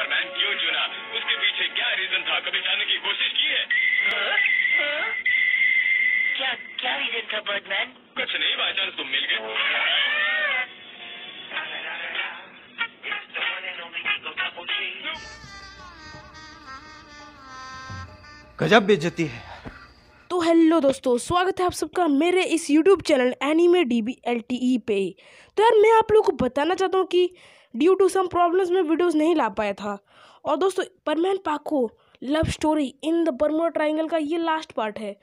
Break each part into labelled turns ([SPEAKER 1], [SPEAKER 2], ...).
[SPEAKER 1] Superman क्यों चुना उसके पीछे क्या रीजन था कभी जानने की कोशिश की है क्या क्या रीजन था बर्डमैन कुछ नहीं बाई चांस तुम मिल गए गजब बेचती है तो हेलो दोस्तों स्वागत है आप सबका मेरे इस YouTube channel anime D B L T E पे तो यार मैं आप लोगों को बताना चाहता हूँ कि ड्यू टू सम प्रॉब्लम्स में वीडियोस नहीं ला पाया था और दोस्तों Perman Pako love story in the Bermuda triangle का ये लास्ट पार्ट है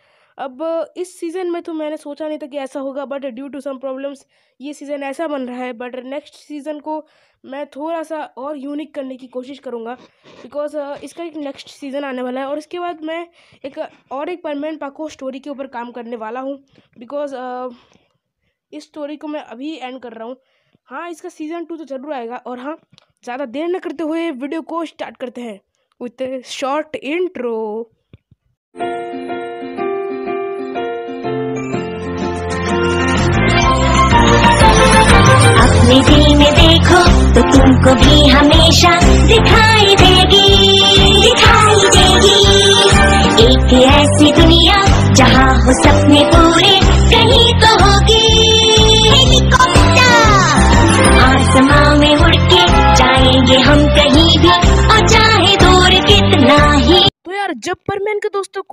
[SPEAKER 1] अब इस सीज़न में तो मैंने सोचा नहीं था कि ऐसा होगा but due to some problems ये सीज़न ऐसा बन रहा है बट नेक्स्ट सीज़न को मैं थोड़ा सा और यूनिक करने की कोशिश करूँगा बिकॉज इसका एक नेक्स्ट सीज़न आने वाला है और इसके बाद मैं एक और एक परमानेंट पाको स्टोरी के ऊपर काम करने वाला हूँ बिकॉज इस स्टोरी को मैं अभी एंड कर रहा हूँ हाँ इसका सीज़न टू तो ज़रूर आएगा और हाँ ज़्यादा देर न करते हुए वीडियो को स्टार्ट करते हैं विथ शॉर्ट इंट्रो अपने दिल में देखो तो तुमको भी हमेशा दिखाई देगी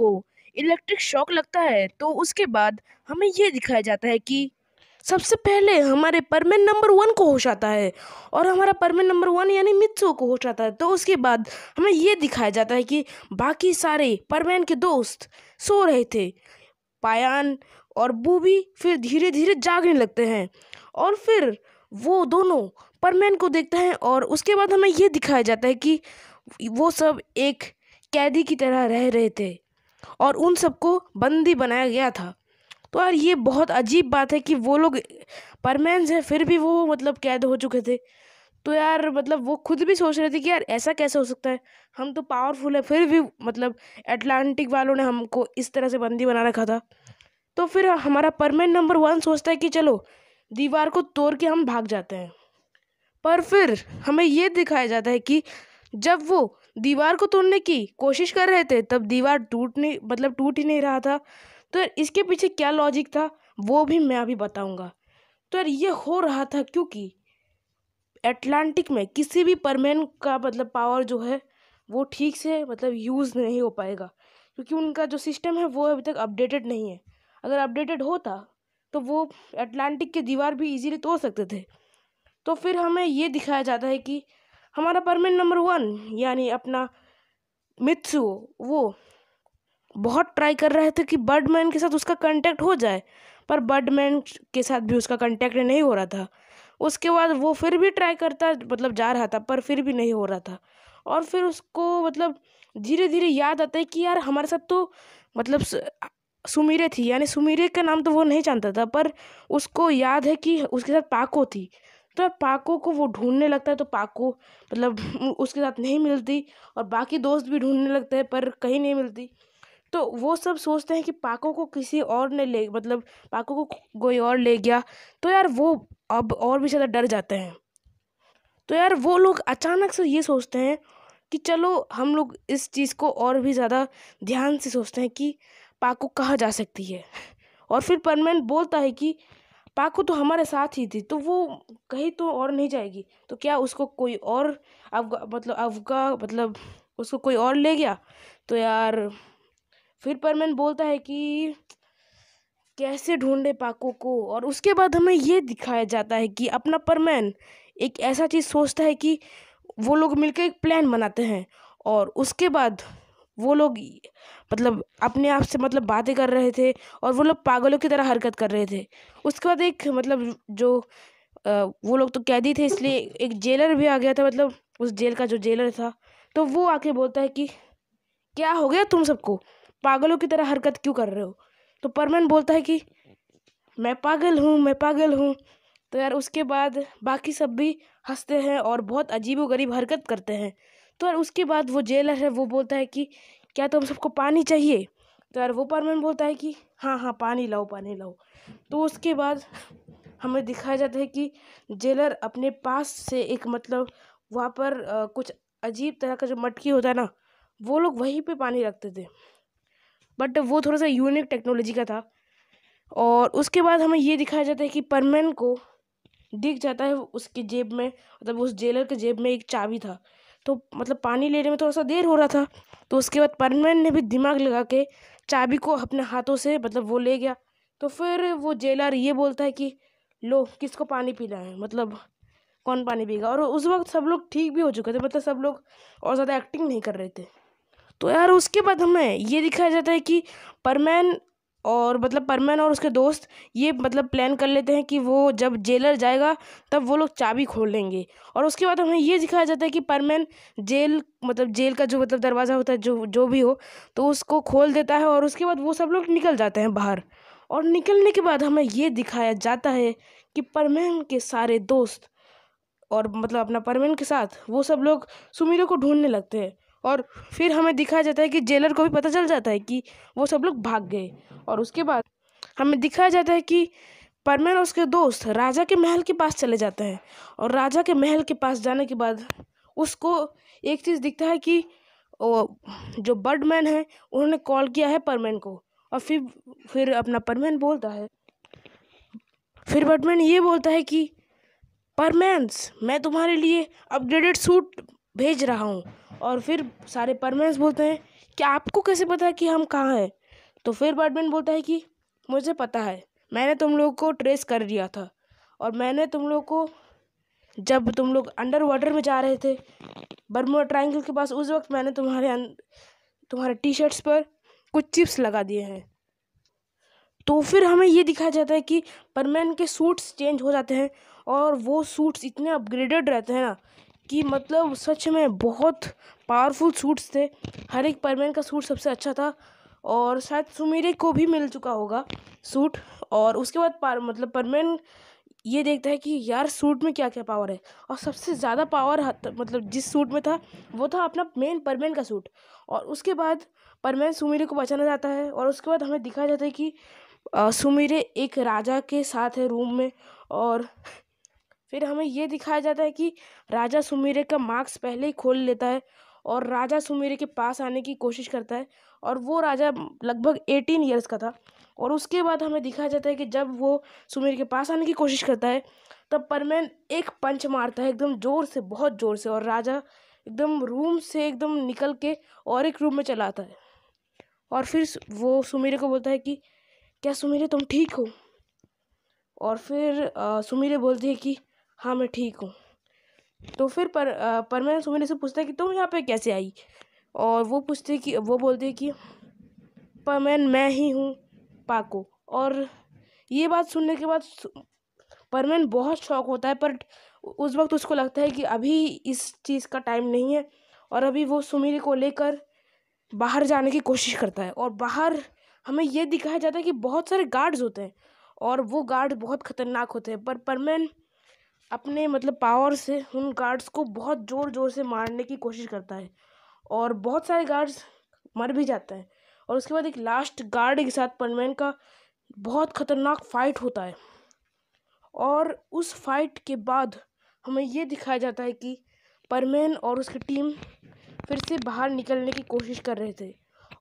[SPEAKER 1] को इलेक्ट्रिक शॉक लगता है तो उसके बाद हमें यह दिखाया जाता है कि सबसे पहले हमारे परमेन नंबर वन को होश आता है और हमारा परमेन नंबर वन यानी मित्सो को होश आता है तो उसके बाद हमें यह दिखाया जाता है कि बाकी सारे परमेन के दोस्त सो रहे थे पायान और बूबी फिर धीरे धीरे जागने लगते हैं और फिर वो दोनों परमैन को देखते हैं और उसके बाद हमें यह दिखाया जाता है कि वो सब एक कैदी की तरह रह रहे थे और उन सबको बंदी बनाया गया था तो यार ये बहुत अजीब बात है कि वो लोग परमेंस हैं फिर भी वो मतलब कैद हो चुके थे तो यार मतलब वो खुद भी सोच रहे थे कि यार ऐसा कैसे हो सकता है हम तो पावरफुल है फिर भी मतलब अटलांटिक वालों ने हमको इस तरह से बंदी बना रखा था तो फिर हमारा परमेंट नंबर वन सोचता है कि चलो दीवार को तोड़ के हम भाग जाते हैं पर फिर हमें ये दिखाया जाता है कि जब वो दीवार को तोड़ने की कोशिश कर रहे थे तब दीवार टूटने मतलब टूट ही नहीं रहा था तो इसके पीछे क्या लॉजिक था वो भी मैं अभी बताऊंगा तो यार ये हो रहा था क्योंकि एटलांटिक में किसी भी परमैन का मतलब पावर जो है वो ठीक से मतलब यूज़ नहीं हो पाएगा क्योंकि उनका जो सिस्टम है वो अभी तक अपडेटेड नहीं है अगर अपडेटेड होता तो वो अटलांटिक के दीवार भी इजीली तोड़ सकते थे तो फिर हमें ये दिखाया जाता है कि हमारा परमानेंट नंबर वन यानी अपना मित्सु वो बहुत ट्राई कर रहे थे कि बर्डमैन के साथ उसका कांटेक्ट हो जाए पर बर्डमैन के साथ भी उसका कांटेक्ट नहीं हो रहा था उसके बाद वो फिर भी ट्राई करता मतलब जा रहा था पर फिर भी नहीं हो रहा था और फिर उसको मतलब धीरे धीरे याद आता है कि यार हमारे साथ तो मतलब सुमीरे थी यानी सुमीरे का नाम तो वो नहीं जानता था पर उसको याद है कि उसके साथ पाको थी तो पाको को वो ढूंढने लगता है तो पाको मतलब उसके साथ नहीं मिलती और बाकी दोस्त भी ढूंढने लगते हैं पर कहीं नहीं मिलती तो वो सब सोचते हैं कि पाको को किसी और ने ले मतलब पाको को कोई और ले गया तो यार वो अब और भी ज़्यादा डर जाते हैं तो यार वो लोग अचानक से ये सोचते हैं कि चलो हम लोग इस चीज़ को और भी ज़्यादा ध्यान से सोचते हैं कि पाको कहाँ जा सकती है और फिर परमेंट बोलता है कि पाकू तो हमारे साथ ही थी तो वो कहीं तो और नहीं जाएगी तो क्या उसको कोई और अफगा मतलब अफगा मतलब उसको कोई और ले गया तो यार फिर परमैन बोलता है कि कैसे ढूंढे पाको को और उसके बाद हमें ये दिखाया जाता है कि अपना परमैन एक ऐसा चीज़ सोचता है कि वो लोग मिलकर एक प्लान बनाते हैं और उसके बाद वो लोग मतलब अपने आप से मतलब बातें कर रहे थे और वो लोग पागलों की तरह हरकत कर रहे थे उसके बाद एक मतलब जो वो लोग तो कैदी थे इसलिए एक जेलर भी आ गया था मतलब उस जेल का जो जेलर था तो वो आके बोलता है कि क्या हो गया तुम सबको पागलों की तरह हरकत क्यों कर रहे हो तो परमन बोलता है कि मैं पागल हूँ मैं पागल हूँ तो यार उसके बाद बाकी सब भी हंसते हैं और बहुत अजीब गरीब हरकत करते हैं तो यार उसके बाद वो जेलर है वो बोलता है कि क्या तुम सबको पानी चाहिए तो यार वो परमन बोलता है कि हाँ हाँ पानी लाओ पानी लाओ तो उसके बाद हमें दिखाया जाता है कि जेलर अपने पास से एक मतलब वहाँ पर आ, कुछ अजीब तरह का जो मटकी होता है ना वो लोग वहीं पे पानी रखते थे बट वो थोड़ा सा यूनिक टेक्नोलॉजी का था और उसके बाद हमें ये दिखाया जाता है कि परमैन को दिख जाता है उसकी जेब में मतलब उस जेलर के जेब में एक चाबी था तो मतलब पानी लेने में थोड़ा सा देर हो रहा था तो उसके बाद परमैन ने भी दिमाग लगा के चाबी को अपने हाथों से मतलब वो ले गया तो फिर वो जेलर ये बोलता है कि लो किसको पानी पीना है मतलब कौन पानी पीएगा और उस वक्त सब लोग ठीक भी हो चुके थे मतलब सब लोग और ज़्यादा एक्टिंग नहीं कर रहे थे तो यार उसके बाद हमें ये दिखाया जाता है कि परमैन और मतलब परमन और उसके दोस्त ये मतलब प्लान कर लेते हैं कि वो जब जेलर जाएगा तब वो लोग चाबी खोल लेंगे और उसके बाद हमें ये दिखाया जाता है कि परमन जेल मतलब जेल का जो मतलब दरवाज़ा होता है जो जो भी हो तो उसको खोल देता है और उसके बाद वो सब लोग निकल जाते हैं बाहर और निकलने के बाद हमें ये दिखाया जाता है कि परमैन के सारे दोस्त और मतलब अपना परमैन के साथ वो सब लोग सुमीरों को ढूंढने लगते हैं और फिर हमें दिखाया जाता है कि जेलर को भी पता चल जाता है कि वो सब लोग भाग गए और उसके बाद हमें दिखाया जाता है कि परमेन और उसके दोस्त राजा के महल के पास चले जाते हैं और राजा के महल के पास जाने के बाद उसको एक चीज़ दिखता है कि वो जो बर्डमैन है उन्होंने कॉल किया है परमैन को और फिर फिर अपना परमैन बोलता है फिर बर्डमैन ये बोलता है कि परमेंस मैं तुम्हारे लिए अपग्रेडेड सूट भेज रहा हूँ और फिर सारे परमेंट्स बोलते हैं कि आपको कैसे पता है कि हम कहाँ हैं तो फिर बैटमैन बोलता है कि मुझे पता है मैंने तुम लोग को ट्रेस कर लिया था और मैंने तुम लोग को जब तुम लोग अंडर वाटर में जा रहे थे बर्मा ट्राइंगल के पास उस वक्त मैंने तुम्हारे अं-, तुम्हारे टी शर्ट्स पर कुछ चिप्स लगा दिए हैं तो फिर हमें ये दिखाया जाता है कि परमैन के सूट्स चेंज हो जाते हैं और वो सूट्स इतने अपग्रेडेड रहते हैं ना कि मतलब सच में बहुत पावरफुल सूट्स थे हर एक परमैन का सूट सबसे अच्छा था और शायद सुमेरे को भी मिल चुका होगा सूट और उसके बाद पार मतलब परमैन ये देखता है कि यार सूट में क्या क्या पावर है और सबसे ज़्यादा पावर मतलब जिस सूट में था वो था अपना मेन परमैन का सूट और उसके बाद परमैन सुमेरे को बचाना जाता है और उसके बाद हमें दिखाया जाता है कि सुमेरे एक राजा के साथ है रूम में और फिर हमें ये दिखाया जाता है कि राजा सुमीरे का मास्क पहले ही खोल लेता है और राजा सुमीरे के पास आने की कोशिश करता है और वो राजा लगभग एटीन ईयर्स का था और उसके बाद हमें दिखाया जाता है कि जब वो सुमेर के पास आने की कोशिश करता है तब परमैन एक पंच मारता है एकदम ज़ोर से बहुत ज़ोर से और राजा एकदम रूम से एकदम निकल के और एक रूम में चला आता है और फिर वो सुमीरे को बोलता है कि क्या सुमीरे तुम ठीक हो और फिर सुमीरे बोलती है कि हाँ मैं ठीक हूँ तो फिर पर परमेन सुमिन से पूछता है कि तुम यहाँ पे कैसे आई और वो पूछते कि वो बोलते कि परमेन मैं ही हूँ पाको और ये बात सुनने के बाद परमेन बहुत शौक होता है पर उस वक्त उसको लगता है कि अभी इस चीज़ का टाइम नहीं है और अभी वो सुमिर को लेकर बाहर जाने की कोशिश करता है और बाहर हमें यह दिखाया जाता है कि बहुत सारे गार्ड्स होते हैं और वो गार्ड बहुत ख़तरनाक होते हैं पर परमेन अपने मतलब पावर से उन गार्ड्स को बहुत ज़ोर ज़ोर से मारने की कोशिश करता है और बहुत सारे गार्ड्स मर भी जाते हैं और उसके बाद एक लास्ट गार्ड के साथ पनमैन का बहुत ख़तरनाक फाइट होता है और उस फाइट के बाद हमें ये दिखाया जाता है कि परमैन और उसकी टीम फिर से बाहर निकलने की कोशिश कर रहे थे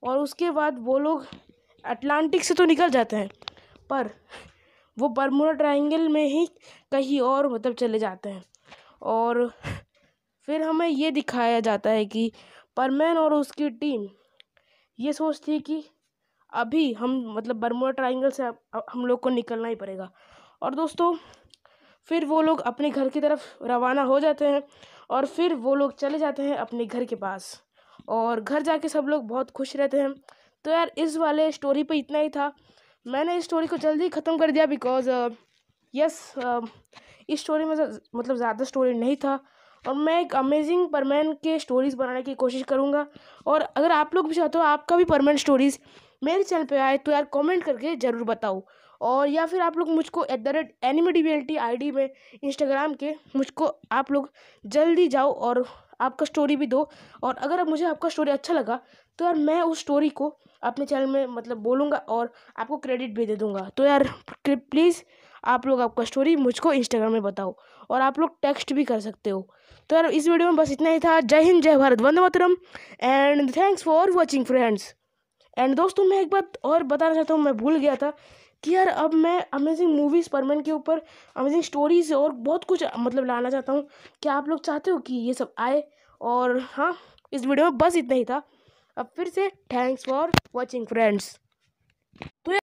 [SPEAKER 1] और उसके बाद वो लोग अटलांटिक से तो निकल जाते हैं पर वो बरमूडा ट्राइंगल में ही कहीं और मतलब चले जाते हैं और फिर हमें ये दिखाया जाता है कि परमैन और उसकी टीम ये सोचती है कि अभी हम मतलब बरमूडा ट्राइंगल से हम लोग को निकलना ही पड़ेगा और दोस्तों फिर वो लोग अपने घर की तरफ रवाना हो जाते हैं और फिर वो लोग चले जाते हैं अपने घर के पास और घर जाके सब लोग बहुत खुश रहते हैं तो यार इस वाले स्टोरी पे इतना ही था मैंने इस स्टोरी को जल्दी ख़त्म कर दिया बिकॉज यस uh, uh, इस स्टोरी में मतलब ज़्यादा स्टोरी नहीं था और मैं एक अमेजिंग परमैन के स्टोरीज़ बनाने की कोशिश करूँगा और अगर आप लोग भी चाहते हो आपका भी परमानेंट स्टोरीज़ मेरे चैनल पे आए तो यार कमेंट करके ज़रूर बताओ और या फिर आप लोग मुझको at the rate anime ID डी में इंस्टाग्राम के मुझको आप लोग जल्दी जाओ और आपका स्टोरी भी दो और अगर मुझे आपका स्टोरी अच्छा लगा तो यार मैं उस स्टोरी को अपने चैनल में मतलब बोलूँगा और आपको क्रेडिट भी दे दूँगा तो यार प्लीज़ आप लोग आपका स्टोरी मुझको इंस्टाग्राम में बताओ और आप लोग टेक्स्ट भी कर सकते हो तो यार इस वीडियो में बस इतना ही था जय हिंद जय भारत वंदे मातरम and thanks for watching friends and दोस्तों मैं एक बात और बताना चाहता हूँ मैं भूल गया था कि यार अब मैं अमेजिंग मूवीज़ परमन के ऊपर अमेजिंग स्टोरीज़ और बहुत कुछ मतलब लाना चाहता हूँ क्या आप लोग चाहते हो कि ये सब आए और हाँ इस वीडियो में बस इतना ही था अब फिर से थैंक्स फॉर वॉचिंग फ्रेंड्स तो